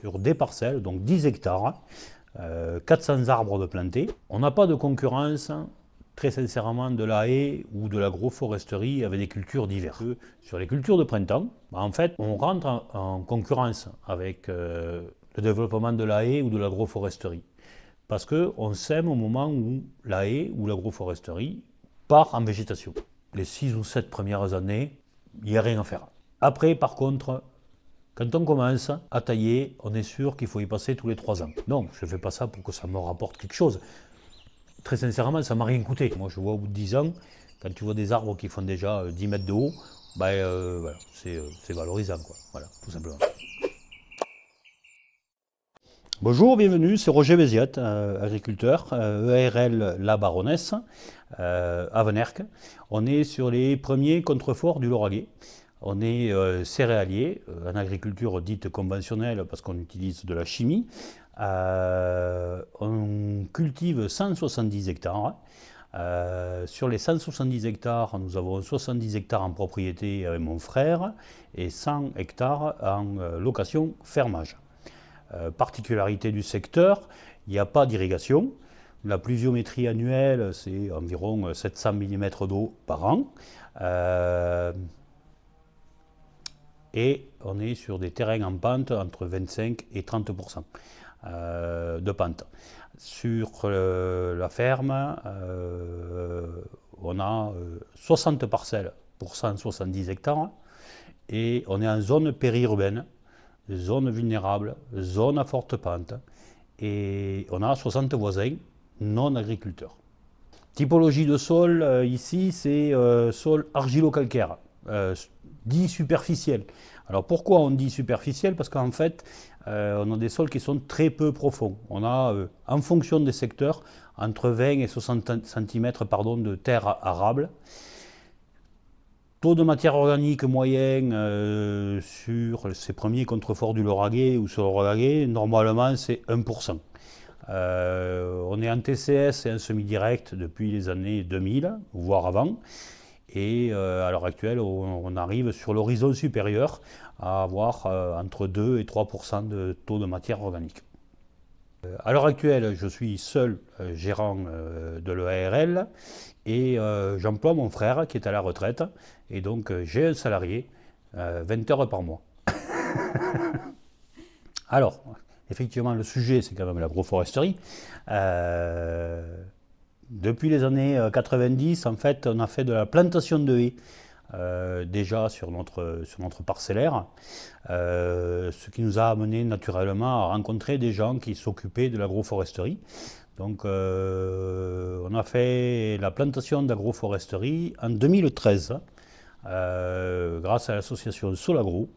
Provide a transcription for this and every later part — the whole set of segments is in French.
sur des parcelles, donc 10 hectares, 400 euh, arbres de plantés. On n'a pas de concurrence, très sincèrement, de la haie ou de l'agroforesterie avec des cultures diverses. Sur les cultures de printemps, bah, en fait, on rentre en, concurrence avec euh, le développement de la haie ou de l'agroforesterie. Parce qu'on sème au moment où la haie ou l'agroforesterie part en végétation. Les 6 ou 7 premières années, il n'y a rien à faire. Après, par contre, quand on commence à tailler, on est sûr qu'il faut y passer tous les trois ans. Non, je ne fais pas ça pour que ça me rapporte quelque chose. Très sincèrement, ça ne m'a rien coûté. Moi, je vois au bout de 10 ans, quand tu vois des arbres qui font déjà 10 euh, mètres de haut, ben, euh, euh, c'est valorisant, quoi. Voilà, tout simplement. Bonjour, bienvenue, c'est Roger Béziat, agriculteur, ERL e La Baronesse, à Venerque. On est sur les premiers contreforts du Lauragais. On est euh, céréalier, euh, en agriculture dite conventionnelle parce qu'on utilise de la chimie. Euh, on cultive 170 hectares. sur les 170 hectares, nous avons 70 hectares en propriété avec mon frère et 100 hectares en location fermage. particularité du secteur, il n'y a pas d'irrigation. La pluviométrie annuelle, c'est environ 700 mm d'eau par an et on est sur des terrains en pente entre 25 et 30 euh, de pente. Sur euh, la ferme, euh, on a 60 parcelles pour 170 hectares et on est en zone périurbaine, zone vulnérable, zone à forte pente et on a 60 voisins non agriculteurs. Typologie de sol ici, c'est sol argilo-calcaire dit superficiel. Alors pourquoi on dit superficiel Parce qu'en fait, euh, on a des sols qui sont très peu profonds. On a, euh, en fonction des secteurs, entre 20 et 60 cm pardon, de terre arable. Taux de matière organique moyen euh, sur ces premiers contreforts du Lauragais ou sur le Lauragais, normalement c'est 1%. on est en TCS et en semi-direct depuis les années 2000, voire avant. Et euh, à l'heure actuelle, on, arrive sur l'horizon supérieur à avoir euh, entre 2 et 3 de taux de matière organique. Euh, à l'heure actuelle, je suis seul gérant de l'ARL et j'emploie mon frère qui est à la retraite. Et donc j'ai un salarié, 20 heures par mois. Alors, effectivement, le sujet, c'est quand même l'agroforesterie. Depuis les années 90, euh, en fait, on a fait de la plantation de haies. Euh, déjà sur notre, sur notre parcellaire, euh, ce qui nous a amené naturellement à rencontrer des gens qui s'occupaient de l'agroforesterie. Donc on a fait la plantation d'agroforesterie en 2013 grâce à l'association Solagro.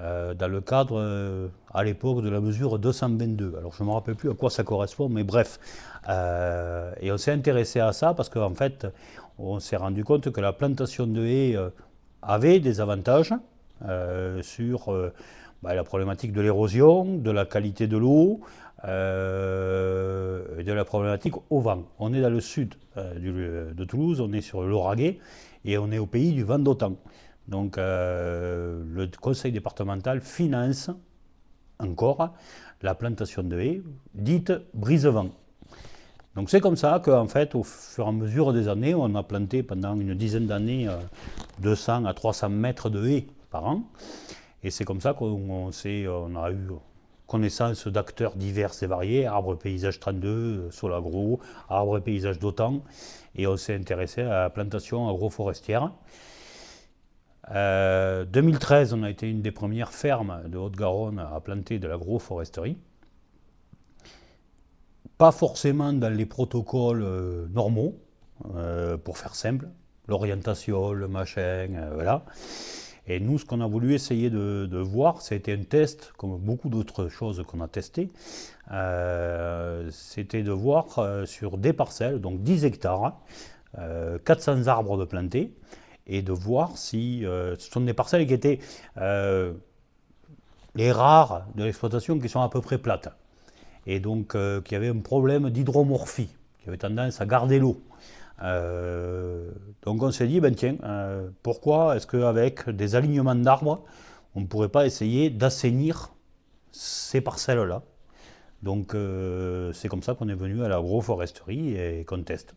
Euh, dans le cadre, euh, à l'époque, de la mesure 222. Alors je ne me rappelle plus à quoi ça correspond, mais bref. Euh, et on s'est intéressé à ça parce qu'en fait, on s'est rendu compte que la plantation de haies avait des avantages sur bah, la problématique de l'érosion, de la qualité de l'eau, de la problématique au vent. On est dans le sud de Toulouse, on est sur l'Auragais et on est au pays du vent d'automne. Donc euh, le conseil départemental finance encore la plantation de haies dite brise-vent. Donc c'est comme ça qu'en fait, au fur et à mesure des années, on a planté pendant une dizaine d'années 200 euh, à 300 mètres de haies par an. Et c'est comme ça qu'on on a eu connaissance d'acteurs divers et variés, arbres Paysage 32, arbres Arbre Paysage d'OTAN, et on s'est intéressé à la plantation agroforestière. Euh, 2013, on a été une des premières fermes de Haute-Garonne à planter de l'agroforesterie. Pas forcément dans les protocoles euh, normaux, euh, pour faire simple, l'orientation, le machin, euh, voilà. Et nous, ce qu'on a voulu essayer de, voir, c'était un test, comme beaucoup d'autres choses qu'on a testées, c'était de voir sur des parcelles, donc 10 hectares, 400 arbres de plantés, et de voir si euh, ce sont des parcelles qui étaient euh, les rares de l'exploitation qui sont à peu près plates. Et donc euh, qui avaient un problème d'hydromorphie, qui avaient tendance à garder l'eau. donc on s'est dit, ben tiens, pourquoi est-ce qu'avec des alignements d'arbres, on ne pourrait pas essayer d'assainir ces parcelles-là donc c'est comme ça qu'on est venu à l'agroforesterie et qu'on teste.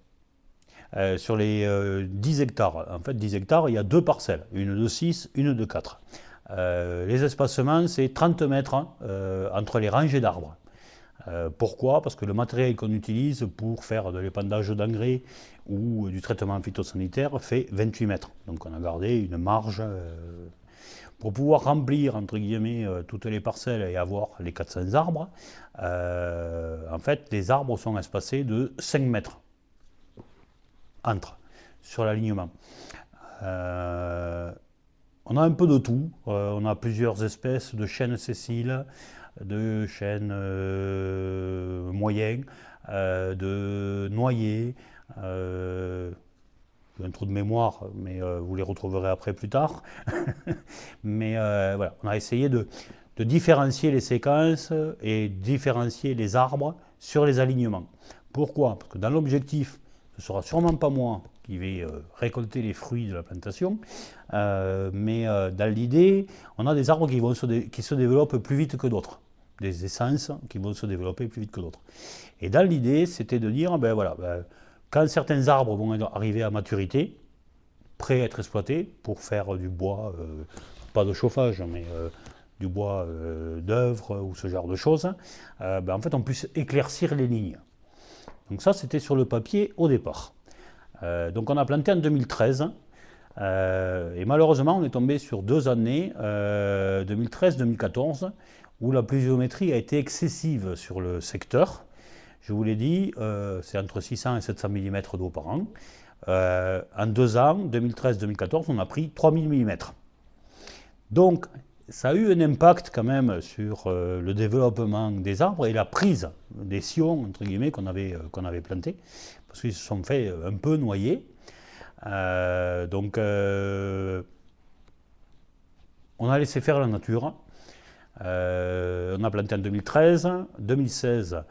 Euh, sur les 10 euh, hectares, en fait 10 hectares, il y a deux parcelles, une de 6, une de 4. Euh, les espacements, c'est 30 mètres hein, entre les rangées d'arbres. pourquoi Parce que le matériel qu'on utilise pour faire de l'épandage d'engrais ou du traitement phytosanitaire fait 28 mètres. Donc on a gardé une marge pour pouvoir remplir entre guillemets toutes les parcelles et avoir les 400 arbres, en fait les arbres sont espacés de 5 mètres entre sur l'alignement. Euh, on a un peu de tout. Euh, on a plusieurs espèces de chaînes sessiles, de chênes euh, moyennes, de noyers. un trou de mémoire, mais vous les retrouverez après plus tard. mais voilà, on a essayé de, de différencier les séquences et différencier les arbres sur les alignements. Pourquoi Parce que dans l'objectif ce sera sûrement pas moi qui vais euh, récolter les fruits de la plantation, euh, mais euh, dans l'idée, on a des arbres qui, vont se qui se développent plus vite que d'autres, des essences qui vont se développer plus vite que d'autres. Et dans l'idée, c'était de dire, ben voilà, ben, quand certains arbres vont arriver à maturité, prêts à être exploités pour faire du bois, pas de chauffage, mais du bois d'œuvre ou ce genre de choses, ben, en fait, on puisse éclaircir les lignes. Donc ça, c'était sur le papier au départ. Euh, donc on a planté en 2013. Euh, et malheureusement, on est tombé sur deux années, 2013-2014, euh, où la pluviométrie a été excessive sur le secteur. Je vous l'ai dit, c'est entre 600 et 700 mm d'eau par an. en deux ans, 2013-2014, on a pris 3000 mm. Donc, ça a eu un impact quand même sur euh, le développement des arbres et la prise des sions, entre guillemets, qu'on avait, euh, qu'on avait plantés, parce qu'ils se sont fait euh, un peu noyer. donc, on a laissé faire la nature. on a planté en 2013, 2016,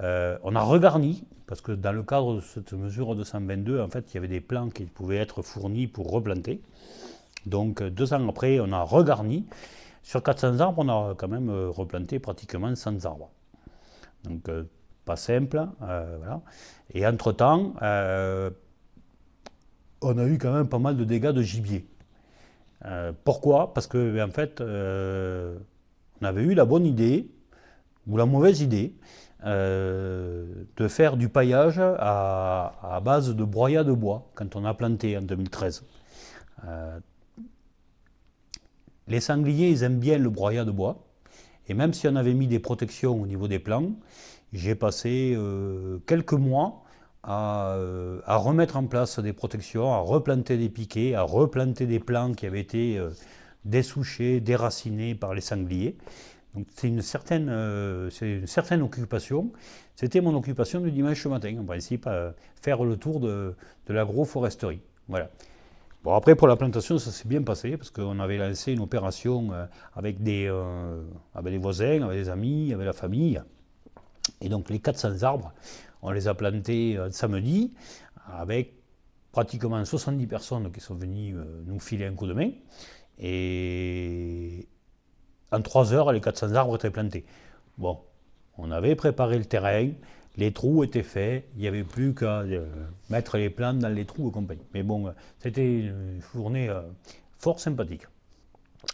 on a regarni, parce que dans le cadre de cette mesure 222, en fait, il y avait des plans qui pouvaient être fournis pour replanter. Donc deux ans après, on a regarni sur 400 arbres, on a quand même euh, replanté pratiquement 100 arbres. Donc, euh, pas simple. Euh, voilà. Et entre-temps, on a eu quand même pas mal de dégâts de gibier. pourquoi Parce que, ben, en fait, on avait eu la bonne idée, ou la mauvaise idée, de faire du paillage à, à, base de broyat de bois, quand on a planté en 2013. Les sangliers, ils aiment bien le broyat de bois. Et même si on avait mis des protections au niveau des plans, j'ai passé euh, quelques mois euh, à, remettre en place des protections, à replanter des piquets, à replanter des plants qui avaient été euh, dessouchés, déracinés par les sangliers. Donc c'est une, certaine occupation. C'était mon occupation du dimanche matin, en principe, à faire le tour de, de l'agroforesterie. Voilà après, pour la plantation, ça s'est bien passé, parce qu'on avait lancé une opération euh, avec des, euh, avec des voisins, avec des amis, avec la famille. Et donc, les 400 arbres, on les a plantés euh, samedi, avec pratiquement 70 personnes qui sont venues nous filer un coup de main. Et en 3 heures, les 400 arbres étaient plantés. Bon, on avait préparé le terrain, les trous étaient faits, il n'y avait plus qu'à euh, mettre les plantes dans les trous et compagnie. Mais bon, euh, c'était une journée euh, fort sympathique.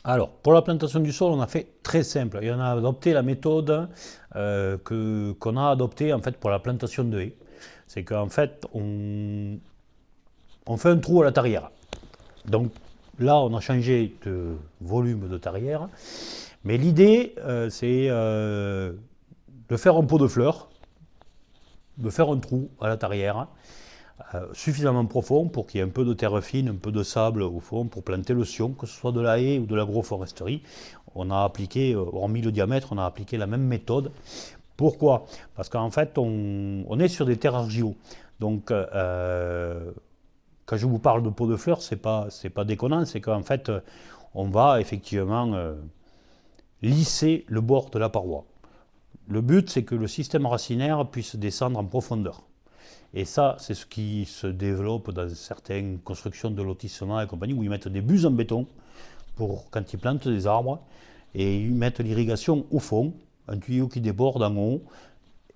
Alors, pour la plantation du sol, on a fait très simple. on a adopté la méthode qu'on a adoptée en fait, pour la plantation de haies. C'est qu'en fait, on, on fait un trou à la tarière. Donc là, on a changé de volume de tarière. Mais l'idée, c'est de faire un pot de fleurs de faire un trou à la tarière, euh, suffisamment profond pour qu'il y ait un peu de terre fine, un peu de sable au fond pour planter le sion, que ce soit de la haie ou de l'agroforesterie. On a appliqué, euh, hormis le diamètre, on a appliqué la même méthode. Pourquoi Parce qu'en fait, on, est sur des terres argio. Donc, euh, quand je vous parle de pot de fleurs, c'est pas pas déconnant, c'est qu'en fait, on va effectivement lisser le bord de la paroi. Le but, c'est que le système racinaire puisse descendre en profondeur. Et ça, c'est ce qui se développe dans certaines constructions de lotissement et compagnie, où ils mettent des buses en béton pour quand ils plantent des arbres, et ils mettent l'irrigation au fond, un tuyau qui déborde en haut,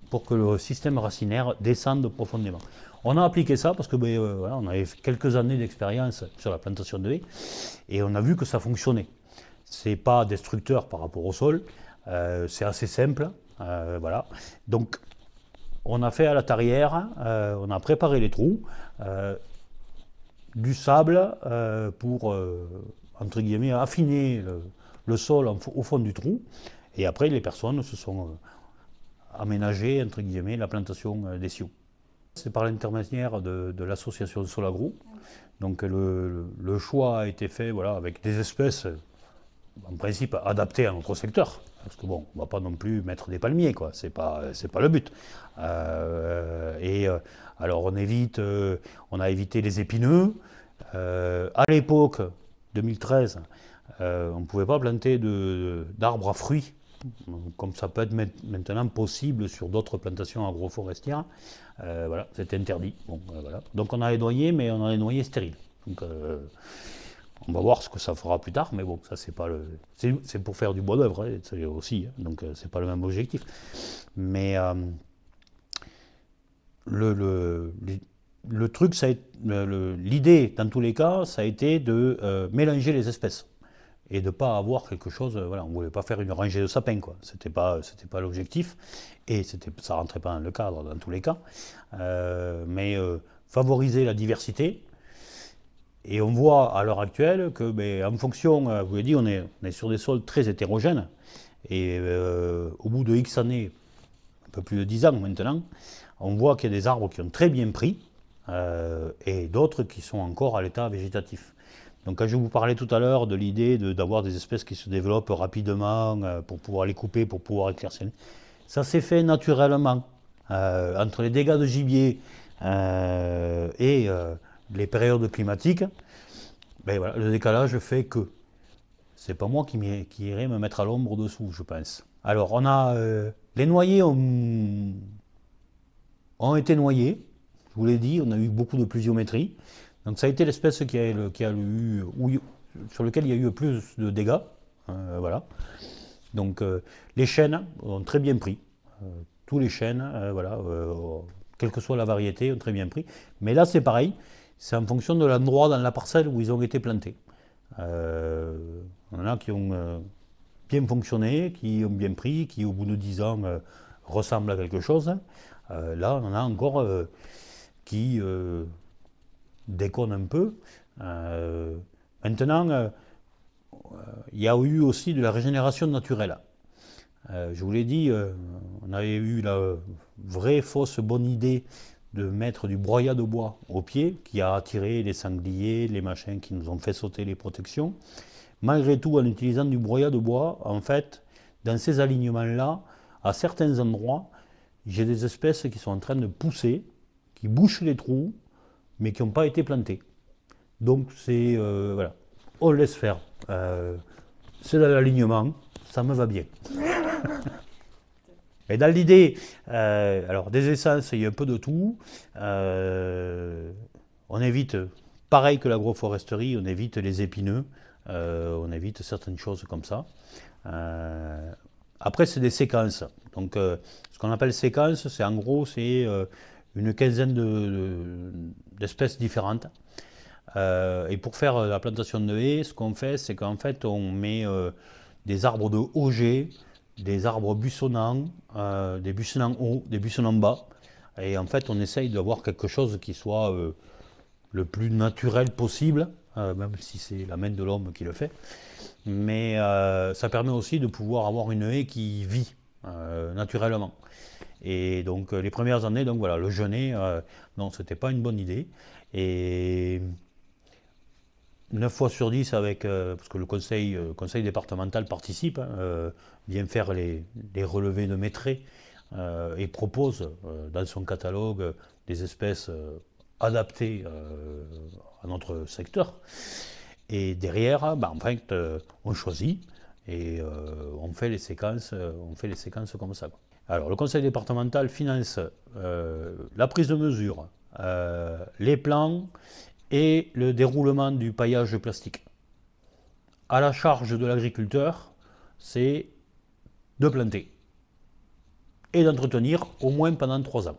pour que le système racinaire descende profondément. On a appliqué ça parce que ben, euh, on avait quelques années d'expérience sur la plantation de haies et on a vu que ça fonctionnait. C'est pas destructeur par rapport au sol, euh, c'est assez simple, euh, voilà. Donc, on a fait à la tarière, euh, on a préparé les trous, euh, du sable pour, entre guillemets, affiner le, sol au fond du trou. Et après, les personnes se sont aménagées, entre guillemets, la plantation des sioux. C'est par l'intermédiaire de, de l'association Solagro. Donc le, le, choix a été fait voilà, avec des espèces, en principe, adaptées à notre secteur. Parce que bon, on ne va pas non plus mettre des palmiers, quoi. C'est pas, pas le but. Euh, et euh, alors on évite, euh, on a évité les épineux. à l'époque 2013, on ne pouvait pas planter d'arbres à fruits, comme ça peut être maintenant possible sur d'autres plantations agroforestières. voilà, c'était interdit. Donc on a les noyés, mais on a les noyés stériles. On va voir ce que ça fera plus tard, mais bon, ça c'est pas le. C'est pour faire du bois hein, d'œuvre aussi, hein, donc euh, c'est pas le même objectif. Mais euh, le, le, le, truc, l'idée dans tous les cas, ça a été de euh, mélanger les espèces et de ne pas avoir quelque chose, voilà, on ne voulait pas faire une rangée de sapins, quoi. C'était pas, pas l'objectif, et c'était, ça rentrait pas dans le cadre dans tous les cas. mais favoriser la diversité, et on voit à l'heure actuelle que, ben, en fonction, euh, vous l'avez dit, on est, sur des sols très hétérogènes. Et euh, au bout de X années, un peu plus de 10 ans maintenant, on voit qu'il y a des arbres qui ont très bien pris euh, et d'autres qui sont encore à l'état végétatif. Donc quand je vous parlais tout à l'heure de l'idée d'avoir des espèces qui se développent rapidement pour pouvoir les couper, pour pouvoir éclaircir, ça s'est fait naturellement. entre les dégâts de gibier et les périodes climatiques, ben le décalage fait que c'est pas moi qui, qui, irai me mettre à l'ombre dessous, je pense. Alors, on a euh, les noyés ont, été noyés. Je vous l'ai dit, on a eu beaucoup de pluviométrie. Donc, ça a été l'espèce qui a, eu, sur lequel il y a eu le plus de dégâts. Hein, voilà. Donc, euh, les chênes ont très bien pris. Euh, tous les chênes, voilà, quelle que soit la variété, ont très bien pris. Mais là, c'est pareil c'est en fonction de l'endroit dans la parcelle où ils ont été plantés. Euh, on en a qui ont euh, bien fonctionné, qui ont bien pris, qui au bout de dix ans euh, ressemblent à quelque chose. là, on en a encore qui déconnent un peu. maintenant, il y a eu aussi de la régénération naturelle. je vous l'ai dit, on avait eu la vraie fausse bonne idée de mettre du broyat de bois au pied, qui a attiré les sangliers, les machins qui nous ont fait sauter les protections. Malgré tout, en utilisant du broyat de bois, en fait, dans ces alignements-là, à certains endroits, j'ai des espèces qui sont en train de pousser, qui bouchent les trous, mais qui n'ont pas été plantées. Donc c'est euh, voilà, on laisse faire. Euh, c'est c'est l'alignement, ça me va bien. Mais dans l'idée, euh, alors des essences, il y a un peu de tout. Euh, on évite, pareil que l'agroforesterie, on évite les épineux, euh, on évite certaines choses comme ça. après, c'est des séquences. Donc, ce qu'on appelle séquence, c'est en gros, c'est une quinzaine d'espèces différentes. et pour faire la plantation de haies, ce qu'on fait, c'est qu'en fait, on met des arbres de OG, des arbres buissonnants, euh, des buissonnants hauts, des buissonnants bas. Et en fait, on essaye d'avoir quelque chose qui soit euh, le plus naturel possible, euh, même si c'est la main de l'homme qui le fait. Mais ça permet aussi de pouvoir avoir une haie qui vit naturellement. Et donc, les premières années, donc voilà, le jeûner, non, c'était pas une bonne idée. Et 9 fois sur 10 avec, euh, parce que le conseil, euh, départemental participe, hein, euh, vient faire les, relevés de et propose dans son catalogue des espèces adaptées à notre secteur. Et derrière, bah, en fait, on choisit et on, fait les séquences, on fait les séquences comme ça. Alors, le conseil départemental finance la prise de mesure, les plans et le déroulement du paillage plastique. À la charge de l'agriculteur, c'est de planter et d'entretenir au moins pendant trois ans.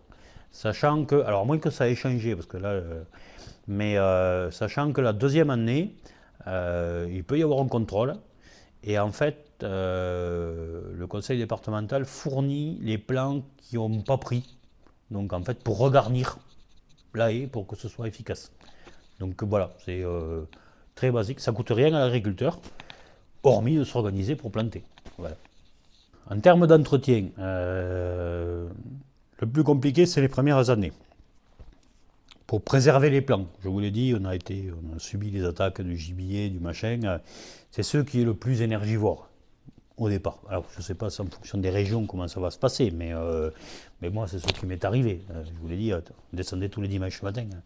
Sachant que, alors moins que ça ait changé, parce que là, euh, mais euh, sachant que la deuxième année, euh, il peut y avoir un contrôle, et en fait, le conseil départemental fournit les plans qui n'ont pas pris, donc en fait pour regarnir la haie pour que ce soit efficace. Donc euh, voilà, c'est euh, très basique. Ça coûte rien à l'agriculteur, hormis de s'organiser pour planter. En termes d'entretien, euh, le plus compliqué, c'est les premières années. Pour préserver les plants, je vous l'ai dit, on a, été, on a subi les attaques du gibier, du machin. C'est ce qui est le plus énergivore au départ. Alors, je ne sais pas, en fonction des régions, comment ça va se passer, mais, euh, mais moi, c'est ce qui m'est arrivé. Euh, je vous l'ai dit, euh, on descendait tous les dimanches matin, hein,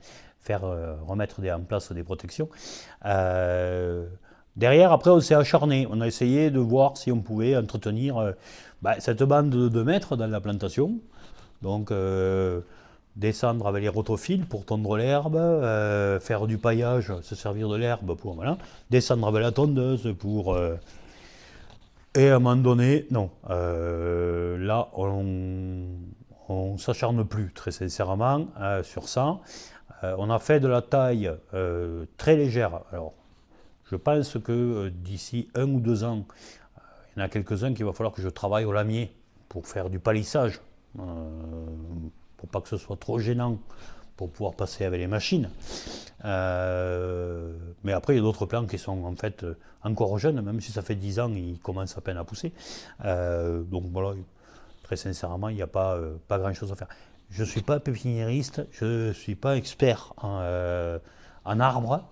faire remettre des, en place des protections. derrière, après, on s'est acharné. On a essayé de voir si on pouvait entretenir bah, cette bande de 2 mètres dans la plantation. Donc, descendre avec les rotophiles pour tondre l'herbe, faire du paillage, se servir de l'herbe pour. Voilà, descendre avec la tondeuse pour. Et à un moment donné, non. Euh, là, on ne s'acharne plus, très sincèrement, euh, sur ça. Euh, on a fait de la taille très légère. Alors, je pense que d'ici un ou deux ans, il y en a quelques-uns qu'il va falloir que je travaille au lamier pour faire du palissage, pour pas que ce soit trop gênant pour pouvoir passer avec les machines. Euh, mais après, il y a d'autres plants qui sont en fait euh, encore jeunes, même si ça fait 10 ans, ils commencent à peine à pousser. Euh, donc voilà, très sincèrement, il n'y a pas, pas grand-chose à faire. Je ne suis pas pépiniériste, je ne suis pas expert en, en arbre,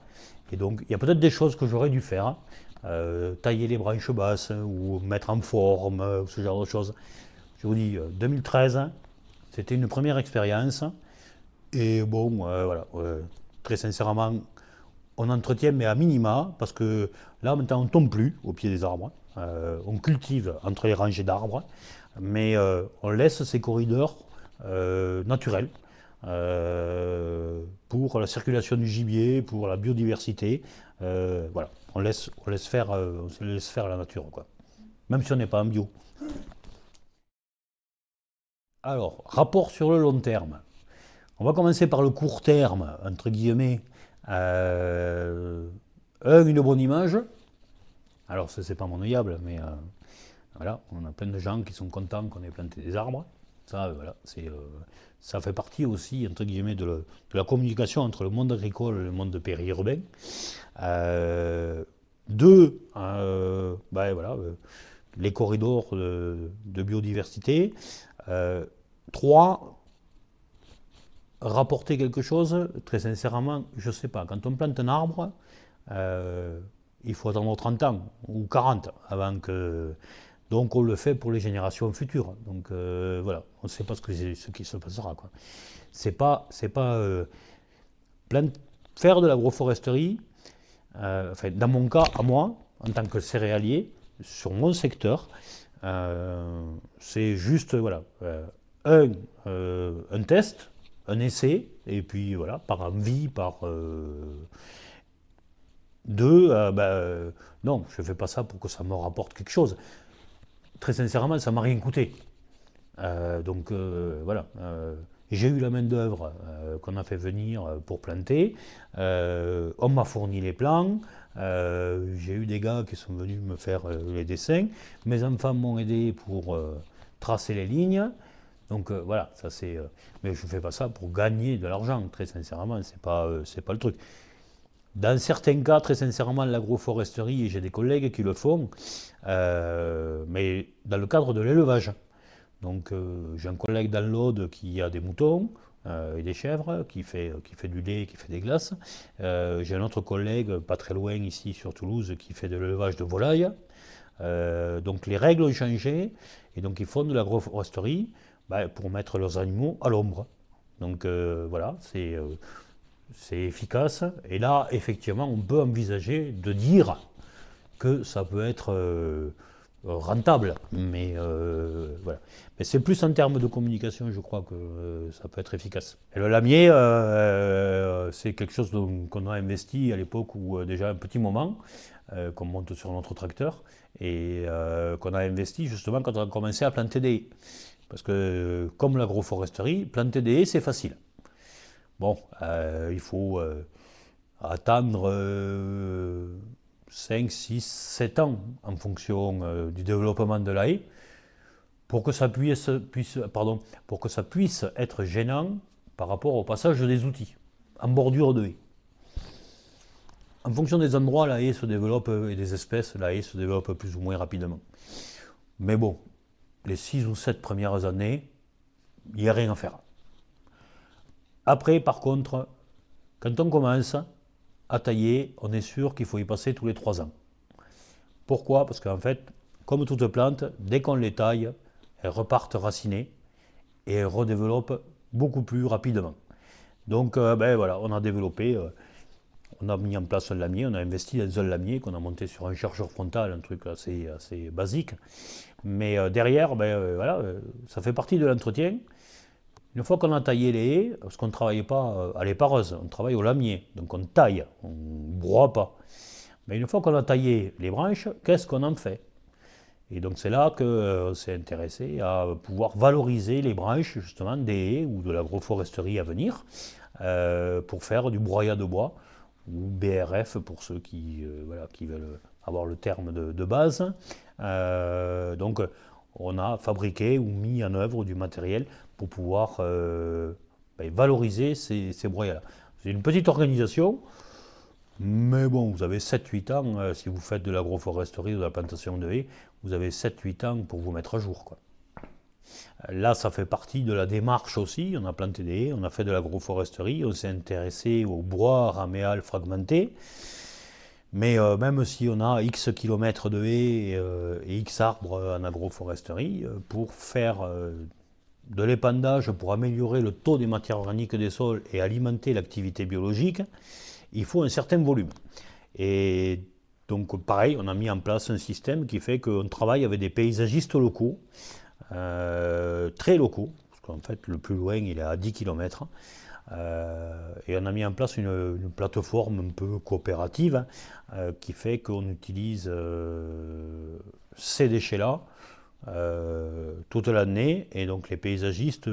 et donc il y a peut-être des choses que j'aurais dû faire, hein. tailler les branches basses ou mettre en forme, ce genre de choses. Je vous dis, 2013, hein, c'était une première expérience. Et bon, euh, voilà, euh, très sincèrement, on entretient, mais à minima, parce que là, en même temps, on ne tombe plus au pied des arbres. Euh, on cultive entre les rangées d'arbres, mais on laisse ces corridors naturels pour la circulation du gibier, pour la biodiversité. voilà, on laisse, on laisse, faire, laisse faire la nature, quoi. Même si on n'est pas en bio. Alors, rapport sur le long terme. On va commencer par le court terme, entre guillemets. Euh, un, une bonne image. Alors, ce n'est pas mon mais euh, voilà, on a plein de gens qui sont contents qu'on ait planté des arbres. Ça, euh, voilà, c'est, ça fait partie aussi, entre guillemets, de, la communication entre le monde agricole et le monde périurbain. deux, ben voilà, les corridors de, de biodiversité. trois, rapporter quelque chose, très sincèrement, je ne sais pas. Quand on plante un arbre, euh, il faut attendre 30 ans ou 40 avant que. Donc on le fait pour les générations futures. Donc euh, voilà, on ne sait pas ce, que, ce qui se passera. C'est pas, c'est pas euh, faire de l'agroforesterie. enfin, dans mon cas, à moi, en tant que céréalier, sur mon secteur, c'est juste voilà un, un test un essai, et puis voilà, par envie, par... Euh, deux, euh, bah, euh, non, je ne fais pas ça pour que ça me rapporte quelque chose. Très sincèrement, ça m'a rien coûté. donc voilà, j'ai eu la main-d'œuvre qu'on a fait venir pour planter. on m'a fourni les plans. j'ai eu des gars qui sont venus me faire les dessins. Mes enfants m'ont aidé pour tracer les lignes. Donc euh, voilà, ça c'est. Euh, mais je ne fais pas ça pour gagner de l'argent, très sincèrement, ce pas, euh, pas le truc. Dans certains cas, très sincèrement, l'agroforesterie, j'ai des collègues qui le font, mais dans le cadre de l'élevage. Donc j'ai un collègue dans l'Aude qui a des moutons, et des chèvres, qui fait, du lait, qui fait des glaces. J'ai un autre collègue, pas très loin ici sur Toulouse, qui fait de l'élevage de volailles. donc les règles ont changé, et donc ils font de l'agroforesterie. Ben, pour mettre leurs animaux à l'ombre. Donc euh, voilà, euh, c'est efficace. Et là, effectivement, on peut envisager de dire que ça peut être euh, rentable. Mais voilà. Mais c'est plus en termes de communication, je crois, que ça peut être efficace. le lamier, c'est quelque chose qu'on a investi à l'époque ou déjà un petit moment, qu'on monte sur notre tracteur, et qu'on a investi justement quand on a commencé à planter des parce que, euh, comme l'agroforesterie, planter des haies, c'est facile. Bon, euh, il faut euh, attendre 5, 6, 7 ans en fonction du développement de la haie pour que ça puisse, pour que ça puisse être gênant par rapport au passage des outils en bordure de haie. En fonction des endroits, la haie se développe et des espèces, la haie se développe plus ou moins rapidement. Mais bon, les six ou sept premières années, il n'y a rien à faire. Après, par contre, quand on commence à tailler, on est sûr qu'il faut y passer tous les trois ans. Pourquoi Parce qu'en fait, comme toute plante, dès qu'on les taille, elles repartent racinées et elles redéveloppent beaucoup plus rapidement. Donc, euh, ben voilà, on a développé, euh, on a mis en place un lamier, on a investi dans un lamier qu'on a monté sur un chargeur frontal, un truc assez, assez basique. Mais euh, derrière, ben, euh, voilà, euh, ça fait partie de l'entretien. Une fois qu'on a taillé les haies, parce qu'on ne travaillait pas à l'épareuse, on travaille au lamier, donc on taille, on ne broie pas. Mais une fois qu'on a taillé les branches, qu'est-ce qu'on en fait Et donc c'est là que s'est intéressé à pouvoir valoriser les branches justement des haies ou de l'agroforesterie à venir pour faire du broyat de bois ou BRF pour ceux qui, voilà, qui veulent avoir le terme de, base. Euh, donc on a fabriqué ou mis en œuvre du matériel pour pouvoir euh, ben, valoriser ces, ces là C'est une petite organisation, mais bon, vous avez 7-8 ans, euh, si vous faites de l'agroforesterie ou de la plantation de haies, vous avez 7-8 ans pour vous mettre à jour. Là, ça fait partie de la démarche aussi. On a planté des haies, on a fait de l'agroforesterie, on s'est intéressé au bois raméal fragmenté. Mais euh, même si on a X kilomètres de haies euh, et, X arbres en agroforesterie, euh, pour faire de l'épandage, pour améliorer le taux des matières organiques des sols et alimenter l'activité biologique, il faut un certain volume. Et donc pareil, on a mis en place un système qui fait qu'on travaille avec des paysagistes locaux, très locaux, parce qu'en fait le plus loin il est à 10 kilomètres, euh, et on a mis en place une, plateforme un peu coopérative hein, euh, qui fait qu'on utilise euh, ces déchets-là toute l'année et donc les paysagistes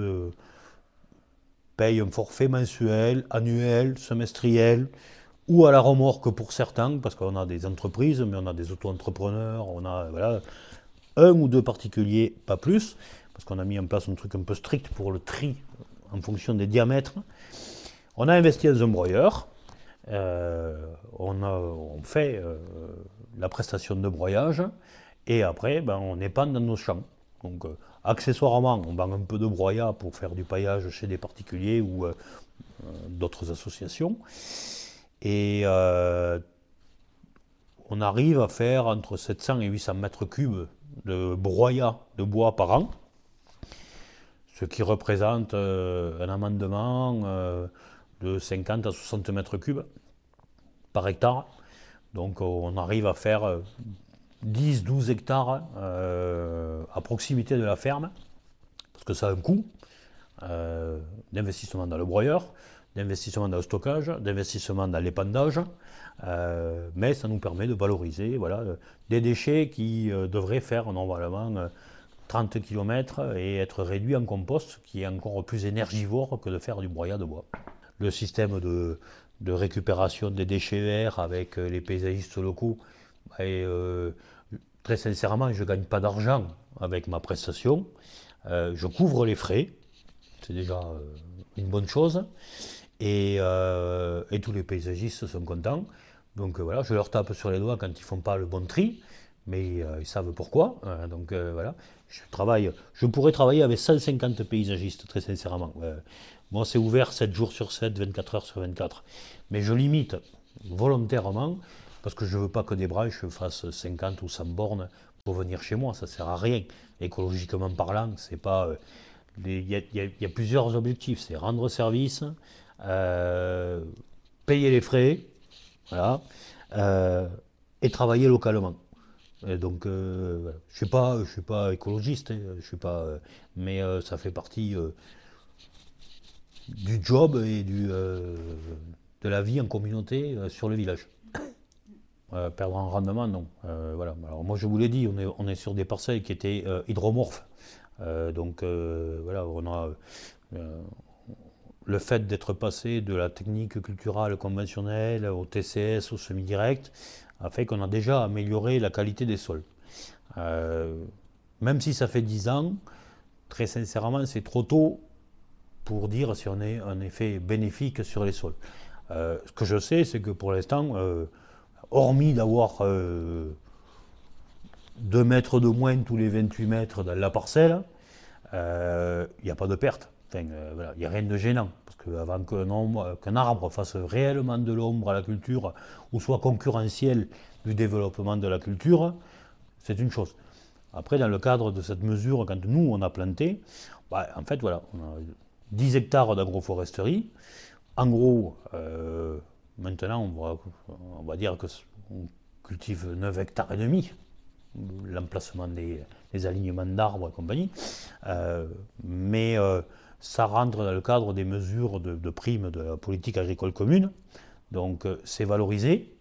payent un forfait mensuel, annuel, semestriel, ou à la remorque pour certains, parce qu'on a des entreprises, mais on a des auto-entrepreneurs, on a un ou deux particuliers, pas plus, parce qu'on a mis en place un truc un peu strict pour le tri en fonction des diamètres. On a investi dans un broyeur, euh, on, fait euh, la prestation de broyage, et après, ben, on épande dans nos champs. Donc, euh, accessoirement, on vend un peu de broyat pour faire du paillage chez des particuliers ou d'autres associations. Et on arrive à faire entre 700 et 800 mètres cubes de broyat de bois par an ce qui représente euh, un amendement euh, de 50 à 60 mètres cubes par hectare. Donc euh, on arrive à faire 10-12 hectares à proximité de la ferme, parce que ça a un coût d'investissement dans le broyeur, d'investissement dans le stockage, d'investissement dans l'épandage, mais ça nous permet de valoriser voilà, des déchets qui devraient faire normalement 30 km et être réduit en compost, qui est encore plus énergivore que de faire du broyat de bois. Le système de, récupération des déchets verts avec euh, les paysagistes locaux, bah, et, euh, très sincèrement, je ne gagne pas d'argent avec ma prestation. Euh, je couvre les frais, c'est déjà une bonne chose, et, et tous les paysagistes sont contents. Donc voilà, je leur tape sur les doigts quand ils ne font pas le bon tri, mais euh, ils savent pourquoi. Hein, donc euh, voilà, je travaille, je pourrais travailler avec 150 paysagistes, très sincèrement. Euh, moi, c'est ouvert 7 jours sur 7, 24 heures sur 24. Mais je limite volontairement, parce que je ne veux pas que des branches fassent 50 ou 100 bornes pour venir chez moi, ça ne sert à rien. Écologiquement parlant, c'est pas... Il y, y, a plusieurs objectifs, c'est rendre service, payer les frais, voilà, et travailler localement. Euh, donc, euh, je ne suis pas écologiste, hein, je suis pas, euh, mais ça fait partie du job et de la vie en communauté sur le village. perdre un rendement, non. voilà. Alors moi, je vous l'ai dit, on est, on est sur des parcelles qui étaient hydromorphes. donc voilà, on a le fait d'être passé de la technique culturelle conventionnelle au TCS, au semi-direct, a fait qu'on a déjà amélioré la qualité des sols. Euh, même si ça fait 10 ans, très sincèrement, c'est trop tôt pour dire si on est un effet bénéfique sur les sols. Euh, ce que je sais, c'est que pour l'instant, euh, hormis d'avoir 2 mètres de moins tous les 28 mètres dans la parcelle, il n'y a pas de perte. Euh, il n'y a rien de gênant, parce qu'avant euh, qu'un arbre fasse réellement de l'ombre à la culture ou soit concurrentiel du développement de la culture, c'est une chose. Après, dans le cadre de cette mesure, quand nous, on a planté, bah, en fait, voilà, on a 10 hectares d'agroforesterie. En gros, euh, maintenant, on va, on va dire qu'on cultive 9 hectares et demi, l'emplacement des, alignements d'arbres et compagnie. mais... Ça rentre dans le cadre des mesures de, primes de la politique agricole commune. Donc euh, c'est valorisé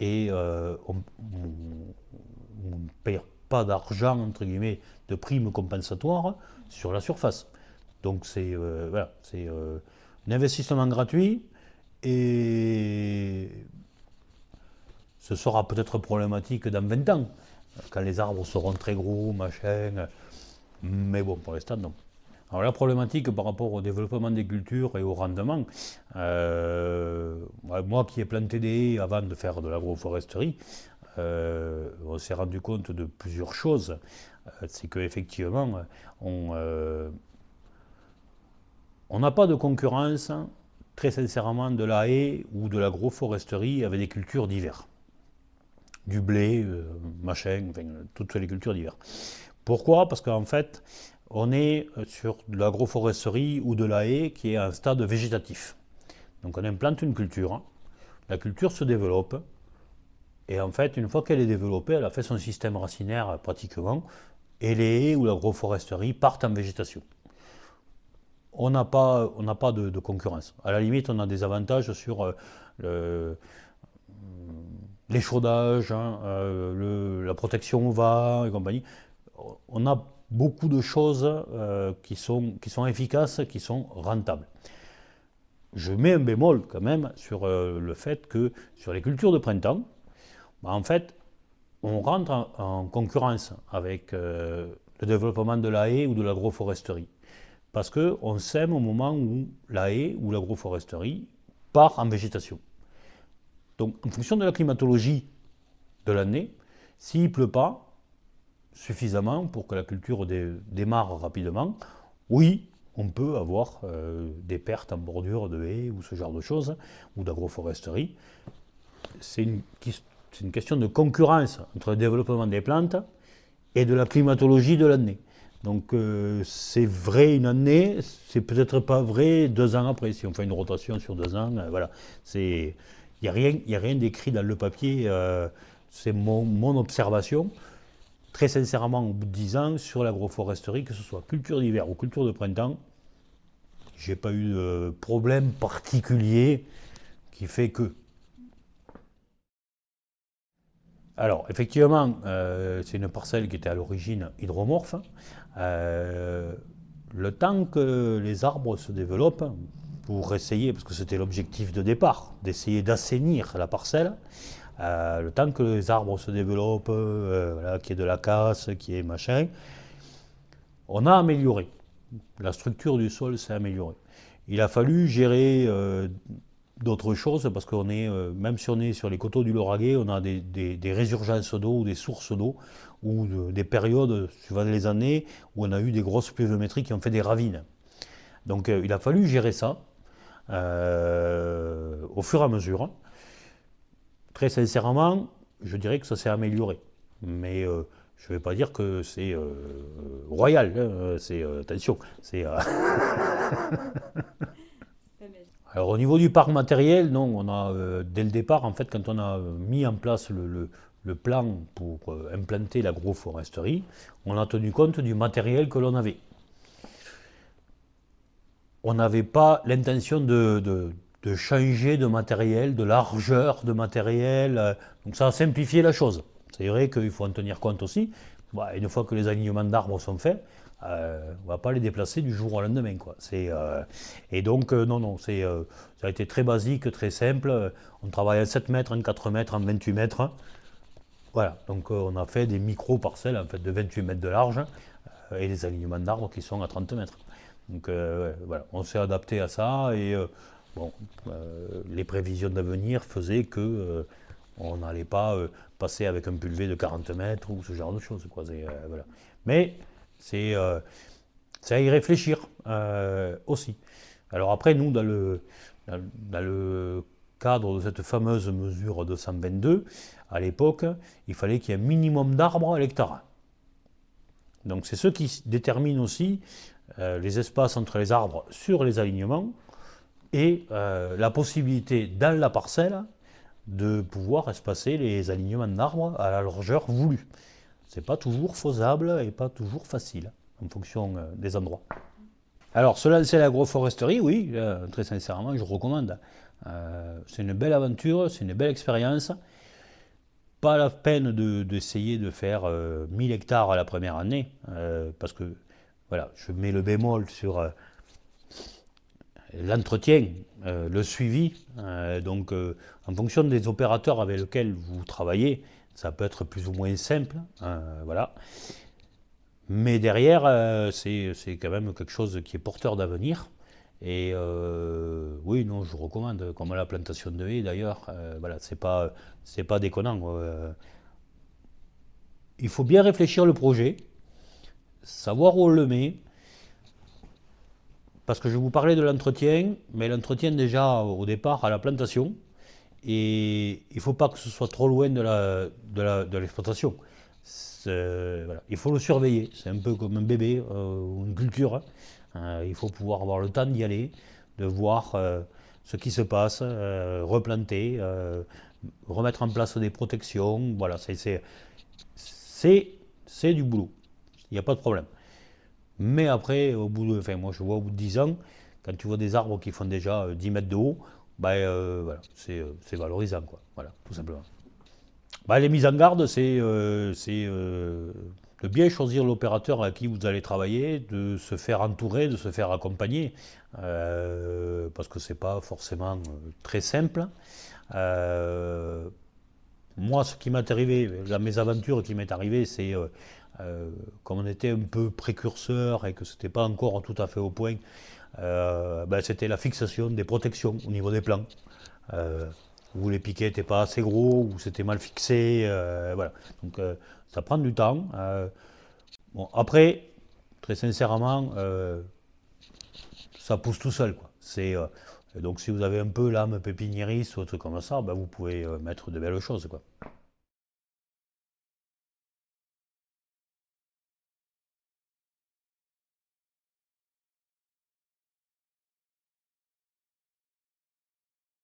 et euh, on ne perd pas d'argent, entre guillemets, de primes compensatoires sur la surface. Donc c'est euh, un investissement gratuit et ce sera peut-être problématique dans 20 ans, quand les arbres seront très gros, machin. Mais bon, pour l'instant, non. Alors la problématique par rapport au développement des cultures et au rendement, euh, moi qui ai planté des haies avant de faire de l'agroforesterie, euh, on s'est rendu compte de plusieurs choses. Euh, c'est qu'effectivement, on n'a pas de concurrence, très sincèrement, de la haie ou de l'agroforesterie avec des cultures diverses. Du blé, machin, toutes les cultures diverses. Pourquoi Parce qu'en fait, on est euh, sur de l'agroforesterie ou de la haie qui est à un stade végétatif. Donc on implante une culture, hein. la culture se développe, et en fait, une fois qu'elle est développée, elle a fait son système racinaire euh, pratiquement, et les haies ou l'agroforesterie partent en végétation. On n'a pas, pas de, concurrence. À la limite, on a des avantages sur euh, l'échaudage, hein, la protection au vent et compagnie. On a beaucoup de choses euh, qui, sont, efficaces, qui sont rentables. Je mets un bémol quand même sur euh, le fait que sur les cultures de printemps, bah, en fait, on rentre en, concurrence avec euh, le développement de la haie ou de l'agroforesterie. Parce qu'on sème au moment où la haie ou l'agroforesterie part en végétation. Donc en fonction de la climatologie de l'année, s'il ne pleut pas, suffisamment pour que la culture démarre rapidement, oui, on peut avoir euh, des pertes en bordure de haies ou ce genre de choses, ou d'agroforesterie. C'est une, question de concurrence entre le développement des plantes et de la climatologie de l'année. Donc euh, c'est vrai une année, c'est peut-être pas vrai deux ans après, si on fait une rotation sur deux ans, euh, voilà. Il n'y a, rien, d'écrit dans le papier, c'est mon observation très sincèrement, au bout de 10 ans, sur l'agroforesterie, que ce soit culture d'hiver ou culture de printemps, j'ai pas eu de problème particulier qui fait que. Alors, effectivement, euh, c'est une parcelle qui était à l'origine hydromorphe. Euh, le temps que les arbres se développent, pour essayer, parce que c'était l'objectif de départ, d'essayer d'assainir la parcelle, euh, le temps que les arbres se développent, euh, voilà, qu'il y ait de la casse, qu'il y ait machin, on a amélioré. La structure du sol s'est améliorée. Il a fallu gérer euh, d'autres choses parce qu'on est, même si on est sur les coteaux du Lauragais, on a des, résurgences d'eau ou des sources d'eau ou des périodes, suivant les années, où on a eu des grosses pluviométries qui ont fait des ravines. Donc il a fallu gérer ça au fur et à mesure. Très sincèrement, je dirais que ça s'est amélioré. Mais euh, je ne vais pas dire que c'est euh, royal. Hein, c'est euh, attention. C'est. Alors au niveau du parc matériel, non, on a dès le départ, en fait, quand on a mis en place le, plan pour implanter l'agroforesterie, on a tenu compte du matériel que l'on avait. On n'avait pas l'intention de de changer de matériel, de largeur de matériel. Euh, donc ça a simplifié la chose. C'est vrai qu'il faut en tenir compte aussi. Bah, une fois que les alignements d'arbres sont faits, euh, on ne va pas les déplacer du jour au lendemain. Quoi. Euh, et donc, non, non, ça a été très basique, très simple. On travaille à 7 mètres, en 4 mètres, en 28 mètres. Voilà, donc on a fait des micro-parcelles en fait, de 28 mètres de large et des alignements d'arbres qui sont à 30 mètres. Donc voilà, on s'est adapté à ça et Bon, euh, les prévisions d'avenir faisaient que euh, on n'allait pas euh, passer avec un pulvé de 40 mètres ou ce genre de choses. Mais c'est à y réfléchir aussi. Alors après, nous, dans le, cadre de cette fameuse mesure 222, à l'époque, il fallait qu'il y ait un minimum d'arbres à l'hectare. Donc c'est ce qui détermine aussi les espaces entre les arbres sur les alignements, et euh, la possibilité dans la parcelle de pouvoir espacer les alignements d'arbres à la largeur voulue. C'est pas toujours faisable et pas toujours facile en fonction euh, des endroits. Alors, se lancer l'agroforesterie, oui, euh, très sincèrement, je recommande. c'est une belle aventure, c'est une belle expérience. Pas la peine d'essayer de, faire 1000 hectares à la première année, parce que, voilà, je mets le bémol sur l'entretien, euh, le suivi. Euh, donc, euh, en fonction des opérateurs avec lesquels vous travaillez, ça peut être plus ou moins simple. Hein, voilà. Mais derrière, c'est quand même quelque chose qui est porteur d'avenir. Et oui, non, je vous recommande, comme la plantation de haies d'ailleurs, voilà, c'est pas, pas déconnant. Il faut bien réfléchir le projet, savoir où on le met, parce que je vous parlais de l'entretien, mais l'entretien déjà au départ à la plantation, et il ne faut pas que ce soit trop loin de l'exploitation. Euh, il faut le surveiller, c'est un peu comme un bébé euh, ou une culture. Hein. Euh, il faut pouvoir avoir le temps d'y aller, de voir ce qui se passe, replanter, remettre en place des protections. Voilà, c'est du boulot, il n'y a pas de problème. Mais après, au bout de, enfin, moi je vois au bout de 10 ans, quand tu vois des arbres qui font déjà 10 euh, mètres de haut, ben, euh, voilà, euh, c'est valorisant, quoi. Voilà, tout simplement. Ben, les mises en garde, c'est de bien choisir l'opérateur à qui vous allez travailler, de se faire entourer, de se faire accompagner, parce que ce n'est pas forcément très simple. moi, ce qui m'est arrivé, la mésaventure qui m'est arrivée, c'est euh, comme on était un peu précurseur et que ce n'était pas encore tout à fait au point, euh, ben, c'était la fixation des protections au niveau des plans. Euh, où les piquets n'étaient pas assez gros, où c'était mal fixé, voilà. Donc ça prend du temps. bon, après, très sincèrement, ça pousse tout seul. C'est, donc si vous avez un peu l'âme pépiniériste ou un truc comme ça, ben, vous pouvez mettre de belles choses. Quoi.